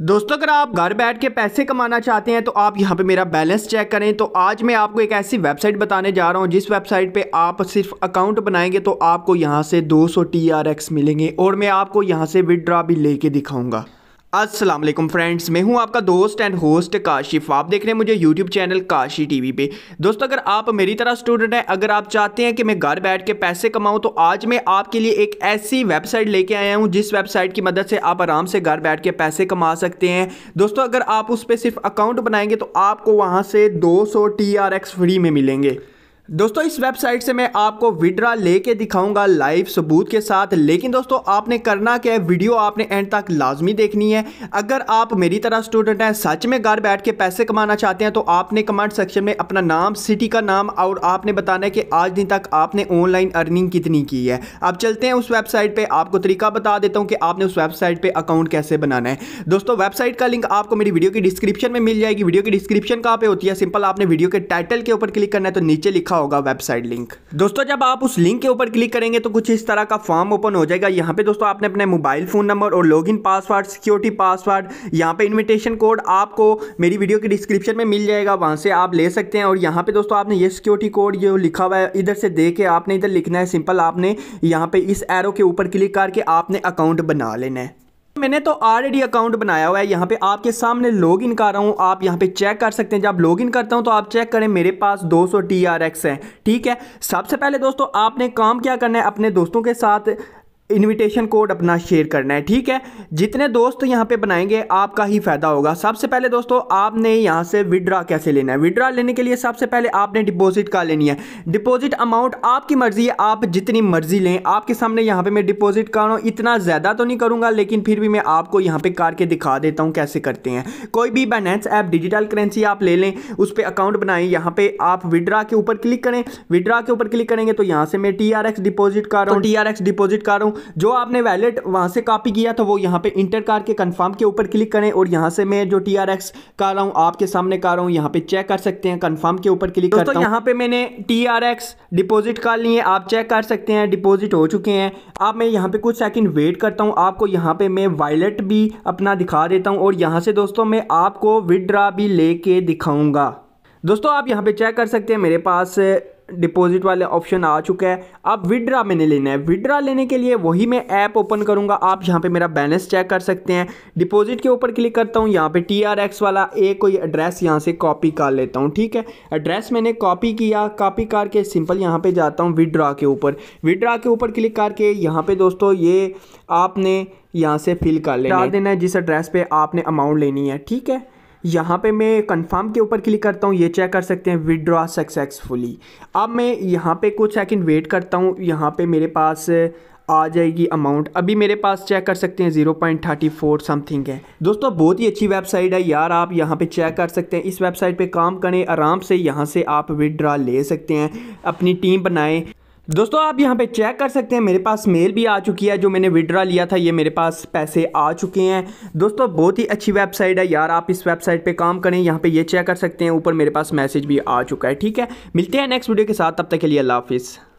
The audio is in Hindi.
दोस्तों अगर आप घर बैठ के पैसे कमाना चाहते हैं तो आप यहाँ पे मेरा बैलेंस चेक करें तो आज मैं आपको एक ऐसी वेबसाइट बताने जा रहा हूँ जिस वेबसाइट पे आप सिर्फ अकाउंट बनाएंगे तो आपको यहाँ से 200 TRX मिलेंगे और मैं आपको यहाँ से विदड्रा भी लेके दिखाऊंगा अस्सलाम वालेकुम फ्रेंड्स मैं हूं आपका दोस्त एंड होस्ट काशिफ आप देख रहे हैं मुझे यूट्यूब चैनल काशी टीवी पे दोस्तों अगर आप मेरी तरह स्टूडेंट हैं अगर आप चाहते हैं कि मैं घर बैठ के पैसे कमाऊं तो आज मैं आपके लिए एक ऐसी वेबसाइट लेके आया हूं जिस वेबसाइट की मदद से आप आराम से घर बैठ के पैसे कमा सकते हैं दोस्तों अगर आप उस पर सिर्फ अकाउंट बनाएंगे तो आपको वहाँ से दो सौ फ्री में मिलेंगे दोस्तों इस वेबसाइट से मैं आपको विड्रा लेके दिखाऊंगा लाइव सबूत के साथ लेकिन दोस्तों आपने करना क्या है वीडियो आपने एंड तक लाजमी देखनी है अगर आप मेरी तरह स्टूडेंट हैं सच में घर बैठ के पैसे कमाना चाहते हैं तो आपने कमेंट सेक्शन में अपना नाम सिटी का नाम और आपने बताना है कि आज दिन तक आपने ऑनलाइन अर्निंग कितनी की है अब चलते हैं उस वेबसाइट पर आपको तरीका बता देता हूँ कि आपने उस वेबसाइट पर अकाउंट कैसे बनाना है दोस्तों वेबसाइट का लिंक आपको मेरी वीडियो की डिस्क्रिप्शन में मिल जाएगी वीडियो की डिस्क्रिप्शन कहाँ पर होती है सिंपल आपने वीडियो के टाइटल के ऊपर क्लिक करना है तो नीचे लिखा लिखा होगा वेबसाइट लिंक दोस्तों जब आप उस लिंक के ऊपर क्लिक करेंगे तो कुछ इस तरह का फॉर्म ओपन हो जाएगा यहाँ पे दोस्तों आपने अपने मोबाइल फोन नंबर और लॉग पासवर्ड सिक्योरिटी पासवर्ड यहाँ पे इन्विटेशन कोड आपको मेरी वीडियो के डिस्क्रिप्शन में मिल जाएगा वहां से आप ले सकते हैं और यहाँ पे दोस्तों आपने ये सिक्योरिटी कोड जो लिखा हुआ है इधर से दे के आपने इधर लिखना है सिंपल आपने यहाँ पे इस एरो के ऊपर क्लिक करके आपने अकाउंट बना लेना है मैंने तो ऑलरेडी अकाउंट बनाया हुआ है यहाँ पे आपके सामने लॉग इन कर रहा हूँ आप यहाँ पे चेक कर सकते हैं जब लॉग इन करता हूँ तो आप चेक करें मेरे पास 200 सौ टी है ठीक है सबसे पहले दोस्तों आपने काम क्या करना है अपने दोस्तों के साथ इनविटेशन कोड अपना शेयर करना है ठीक है जितने दोस्त यहाँ पे बनाएंगे आपका ही फ़ायदा होगा सबसे पहले दोस्तों आपने यहाँ से विड्रा कैसे लेना है विड्रा लेने के लिए सबसे पहले आपने डिपॉजिट का लेनी है डिपॉजिट अमाउंट आपकी मर्ज़ी है आप जितनी मर्ज़ी लें आपके सामने यहाँ पे मैं डिपॉजिट कर रहा हूँ इतना ज़्यादा तो नहीं करूँगा लेकिन फिर भी मैं आपको यहाँ पर करके दिखा देता हूँ कैसे करते हैं कोई भी बैनेंस ऐप डिजिटल करेंसी आप ले लें उस पर अकाउंट बनाएं यहाँ पर आप विड्रा के ऊपर क्लिक करें विड्रा के ऊपर क्लिक करेंगे तो यहाँ से मैं टी डिपॉजिट कर रहा हूँ टी तो डिपॉजिट कर रहा हूँ हूँ जो आपने वैलेट वहाँ से कॉपी किया था वो यहाँ पे इंटर कार के कन्फर्म के ऊपर क्लिक करें और यहाँ से मैं जो टी आर एक्स का रहा हूँ आपके सामने का रहा हूँ यहाँ पे चेक कर सकते हैं कन्फर्म के ऊपर क्लिक करता हूँ यहाँ पे मैंने टी आर एक्स डिपोजिट कर लिए आप चेक कर सकते हैं डिपोजिट हो चुके हैं आप मैं यहाँ पे कुछ सेकेंड वेट करता हूँ आपको यहाँ पे मैं वायलेट भी अपना दिखा देता हूँ और यहाँ से दोस्तों मैं आपको विदड्रा भी ले दिखाऊंगा दोस्तों आप यहां पे चेक कर सकते हैं मेरे पास डिपॉजिट वाले ऑप्शन आ चुका है अब विड्रा मैंने लेना है विड्रा लेने के लिए वही मैं ऐप ओपन करूंगा आप यहाँ पे मेरा बैलेंस चेक कर सकते हैं डिपॉजिट के ऊपर क्लिक करता हूँ यहाँ पे टी आर एक्स वाला एक कोई एड्रेस यहाँ से कॉपी कर लेता हूँ ठीक है एड्रेस मैंने कॉपी किया कॉपी करके सिंपल यहाँ पर जाता हूँ विड्रा के ऊपर विड्रा के ऊपर क्लिक करके यहाँ पर दोस्तों ये आपने यहाँ से फिल कर लेना देना है जिस एड्रेस पर आपने अमाउंट लेनी है ठीक है यहाँ पे मैं कंफर्म के ऊपर क्लिक करता हूँ ये चेक कर सकते हैं विदड्रॉ सक्सेसफुली अब मैं यहाँ पे कुछ सेकंड वेट करता हूँ यहाँ पे मेरे पास आ जाएगी अमाउंट अभी मेरे पास चेक कर सकते हैं zero point thirty four something है दोस्तों बहुत ही अच्छी वेबसाइट है यार आप यहाँ पे चेक कर सकते हैं इस वेबसाइट पे काम करें आराम से यहाँ से आप विदड्रॉ ले सकते हैं अपनी टीम बनाएं दोस्तों आप यहाँ पे चेक कर सकते हैं मेरे पास मेल भी आ चुकी है जो मैंने विड्रा लिया था ये मेरे पास पैसे आ चुके हैं दोस्तों बहुत ही अच्छी वेबसाइट है यार आप इस वेबसाइट पे काम करें यहाँ पे ये चेक कर सकते हैं ऊपर मेरे पास मैसेज भी आ चुका है ठीक है मिलते हैं नेक्स्ट वीडियो के साथ तब तक के लिए अल्लाह हाफिज़